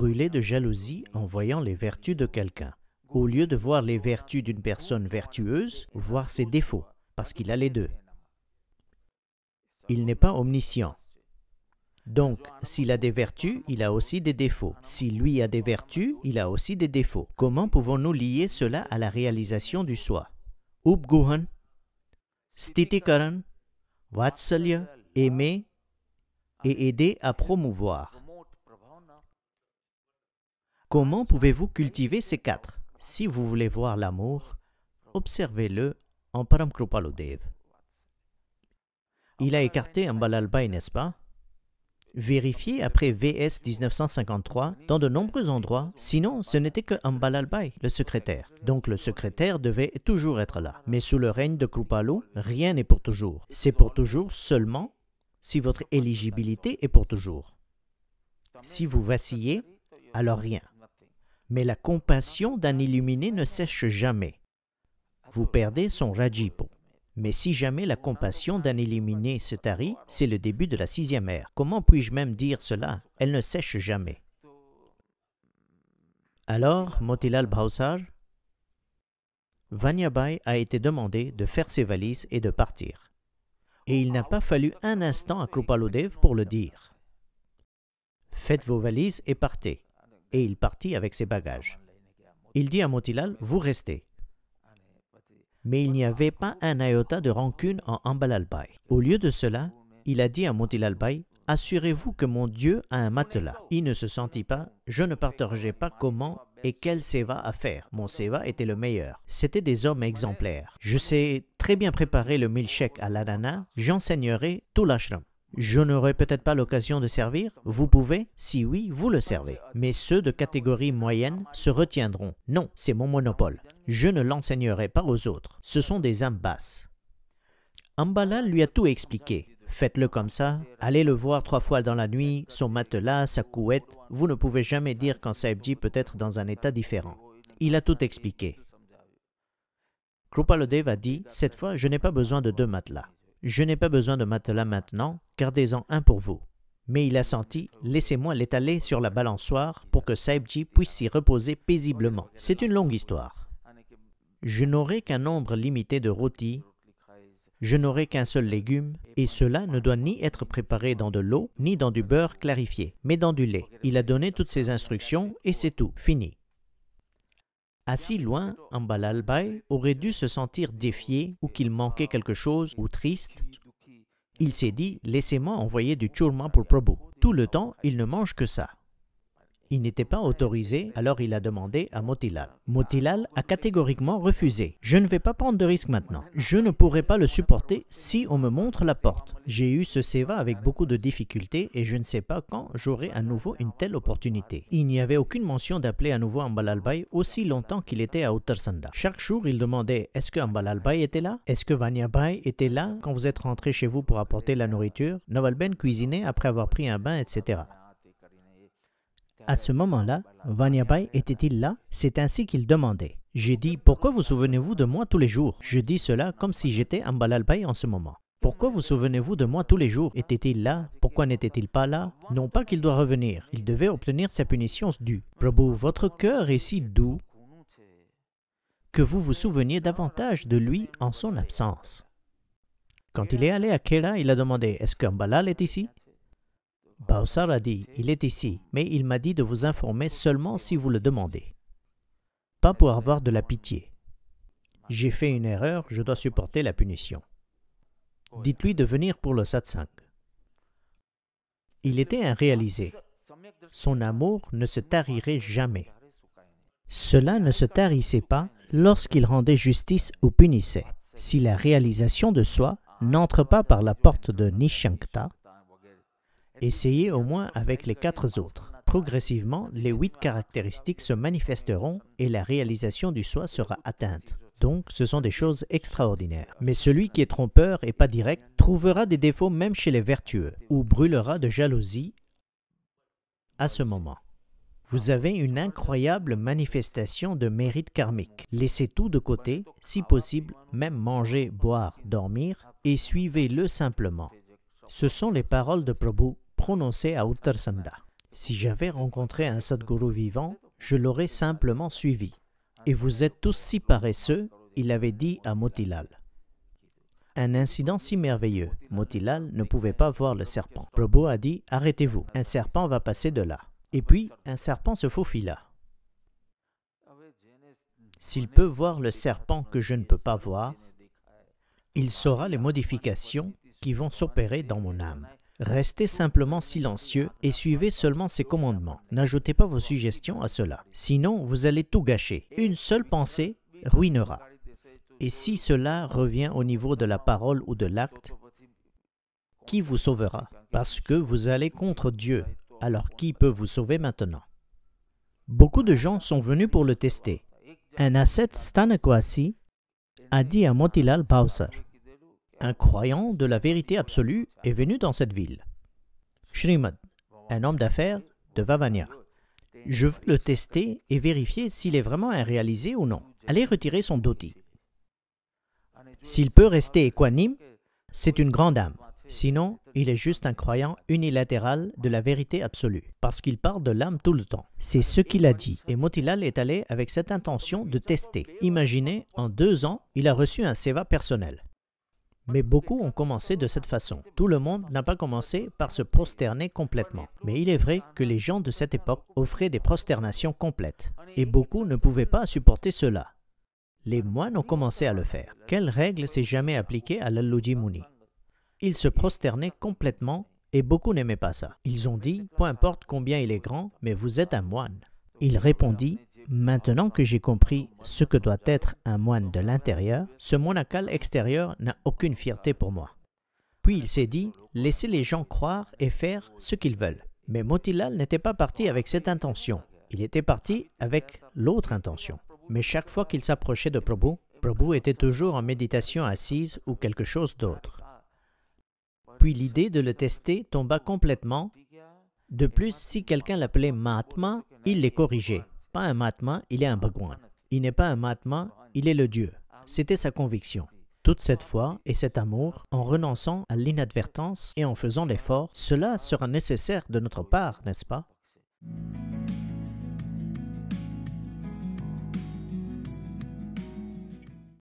brûler de jalousie en voyant les vertus de quelqu'un, au lieu de voir les vertus d'une personne vertueuse, voir ses défauts, parce qu'il a les deux. Il n'est pas omniscient. Donc, s'il a des vertus, il a aussi des défauts. Si lui a des vertus, il a aussi des défauts. Comment pouvons-nous lier cela à la réalisation du soi Upguhan, Stitikaran, Vatsalya, aimer et aider à promouvoir. Comment pouvez-vous cultiver ces quatre Si vous voulez voir l'amour, observez-le en Dev. Il a écarté un n'est-ce pas Vérifiez après VS 1953 dans de nombreux endroits, sinon ce n'était que Ambalalbhai, le secrétaire. Donc le secrétaire devait toujours être là. Mais sous le règne de Krupalu, rien n'est pour toujours. C'est pour toujours seulement si votre éligibilité est pour toujours. Si vous vacillez, alors rien mais la compassion d'un illuminé ne sèche jamais. Vous perdez son rajipo. Mais si jamais la compassion d'un illuminé se tarit, c'est le début de la sixième ère. Comment puis-je même dire cela Elle ne sèche jamais. Alors, Motilal Bhausar, Vanyabai a été demandé de faire ses valises et de partir. Et il n'a pas fallu un instant à Krupalodev pour le dire. Faites vos valises et partez et il partit avec ses bagages. Il dit à Motilal, vous restez. Mais il n'y avait pas un ayota de rancune en Ambalalbay. Au lieu de cela, il a dit à Motilalbai, Assurez-vous que mon Dieu a un matelas. Il ne se sentit pas, je ne partageais pas comment et quel seva à faire. Mon seva était le meilleur. C'était des hommes exemplaires. Je sais très bien préparer le milkshake à l'ananas, j'enseignerai tout l'ashram. Je n'aurai peut-être pas l'occasion de servir. Vous pouvez Si oui, vous le servez. Mais ceux de catégorie moyenne se retiendront. Non, c'est mon monopole. Je ne l'enseignerai pas aux autres. Ce sont des âmes basses. Ambala lui a tout expliqué. Faites-le comme ça. Allez le voir trois fois dans la nuit, son matelas, sa couette. Vous ne pouvez jamais dire quand Saibji peut être dans un état différent. Il a tout expliqué. Krupalodev a dit Cette fois, je n'ai pas besoin de deux matelas. Je n'ai pas besoin de matelas maintenant, gardez-en un pour vous. Mais il a senti laissez-moi l'étaler sur la balançoire pour que Saibji puisse s'y reposer paisiblement. C'est une longue histoire. Je n'aurai qu'un nombre limité de rôtis, je n'aurai qu'un seul légume, et cela ne doit ni être préparé dans de l'eau, ni dans du beurre clarifié, mais dans du lait. Il a donné toutes ses instructions, et c'est tout, fini si loin, Ambalal aurait dû se sentir défié ou qu'il manquait quelque chose ou triste. Il s'est dit Laissez-moi envoyer du churma pour Prabhu. Tout le temps, il ne mange que ça. Il n'était pas autorisé, alors il a demandé à Motilal. Motilal a catégoriquement refusé. Je ne vais pas prendre de risque maintenant. Je ne pourrai pas le supporter si on me montre la porte. J'ai eu ce seva avec beaucoup de difficultés et je ne sais pas quand j'aurai à nouveau une telle opportunité. Il n'y avait aucune mention d'appeler à nouveau Ambalalbay aussi longtemps qu'il était à Uttarsanda. Chaque jour, il demandait est-ce que Ambalalbay était là Est-ce que Bai était là quand vous êtes rentré chez vous pour apporter la nourriture Novalben cuisinait après avoir pris un bain, etc. À ce moment-là, Vanyabai était-il là C'est ainsi qu'il demandait. J'ai dit, pourquoi vous souvenez-vous de moi tous les jours Je dis cela comme si j'étais en en ce moment. Pourquoi vous souvenez-vous de moi tous les jours Était-il là Pourquoi n'était-il pas là Non pas qu'il doit revenir, il devait obtenir sa punition due. Prabhu, votre cœur est si doux que vous vous souveniez davantage de lui en son absence. Quand il est allé à Kera, il a demandé Est-ce qu'Ambalal est ici Bausar a dit, il est ici, mais il m'a dit de vous informer seulement si vous le demandez. Pas pour avoir de la pitié. J'ai fait une erreur, je dois supporter la punition. Dites-lui de venir pour le satsang. Il était un réalisé. Son amour ne se tarirait jamais. Cela ne se tarissait pas lorsqu'il rendait justice ou punissait. Si la réalisation de soi n'entre pas par la porte de Nishankta, Essayez au moins avec les quatre autres. Progressivement, les huit caractéristiques se manifesteront et la réalisation du soi sera atteinte. Donc, ce sont des choses extraordinaires. Mais celui qui est trompeur et pas direct trouvera des défauts même chez les vertueux, ou brûlera de jalousie à ce moment. Vous avez une incroyable manifestation de mérite karmique. Laissez tout de côté, si possible, même manger, boire, dormir, et suivez-le simplement. Ce sont les paroles de Prabhu prononcé à Uttarsanda. Si j'avais rencontré un Sadhguru vivant, je l'aurais simplement suivi. Et vous êtes tous si paresseux, il avait dit à Motilal. Un incident si merveilleux. Motilal ne pouvait pas voir le serpent. Prabhu a dit Arrêtez-vous, un serpent va passer de là. Et puis, un serpent se faufila. S'il peut voir le serpent que je ne peux pas voir, il saura les modifications qui vont s'opérer dans mon âme. Restez simplement silencieux et suivez seulement ses commandements. N'ajoutez pas vos suggestions à cela. Sinon, vous allez tout gâcher. Une seule pensée ruinera. Et si cela revient au niveau de la parole ou de l'acte, qui vous sauvera Parce que vous allez contre Dieu. Alors qui peut vous sauver maintenant Beaucoup de gens sont venus pour le tester. Un ascète Stanakwasi a dit à Motilal Bowser un croyant de la vérité absolue, est venu dans cette ville. Srimad, un homme d'affaires de Vavania. Je veux le tester et vérifier s'il est vraiment un réalisé ou non. Allez retirer son dhoti. S'il peut rester équanime, c'est une grande âme. Sinon, il est juste un croyant unilatéral de la vérité absolue, parce qu'il parle de l'âme tout le temps. C'est ce qu'il a dit, et Motilal est allé avec cette intention de tester. Imaginez, en deux ans, il a reçu un seva personnel. Mais beaucoup ont commencé de cette façon. Tout le monde n'a pas commencé par se prosterner complètement. Mais il est vrai que les gens de cette époque offraient des prosternations complètes. Et beaucoup ne pouvaient pas supporter cela. Les moines ont commencé à le faire. Quelle règle s'est jamais appliquée à l'Alloji Muni Ils se prosternaient complètement et beaucoup n'aimaient pas ça. Ils ont dit, peu importe combien il est grand, mais vous êtes un moine. Il répondit, Maintenant que j'ai compris ce que doit être un moine de l'intérieur, ce monacal extérieur n'a aucune fierté pour moi. Puis il s'est dit, laissez les gens croire et faire ce qu'ils veulent. Mais Motilal n'était pas parti avec cette intention. Il était parti avec l'autre intention. Mais chaque fois qu'il s'approchait de Prabhu, Prabhu était toujours en méditation assise ou quelque chose d'autre. Puis l'idée de le tester tomba complètement. De plus, si quelqu'un l'appelait Mahatma, il les corrigeait pas un matman, il est un Bhagwan. Il n'est pas un matman, il est le Dieu. C'était sa conviction. Toute cette foi et cet amour, en renonçant à l'inadvertance et en faisant l'effort, cela sera nécessaire de notre part, n'est-ce pas?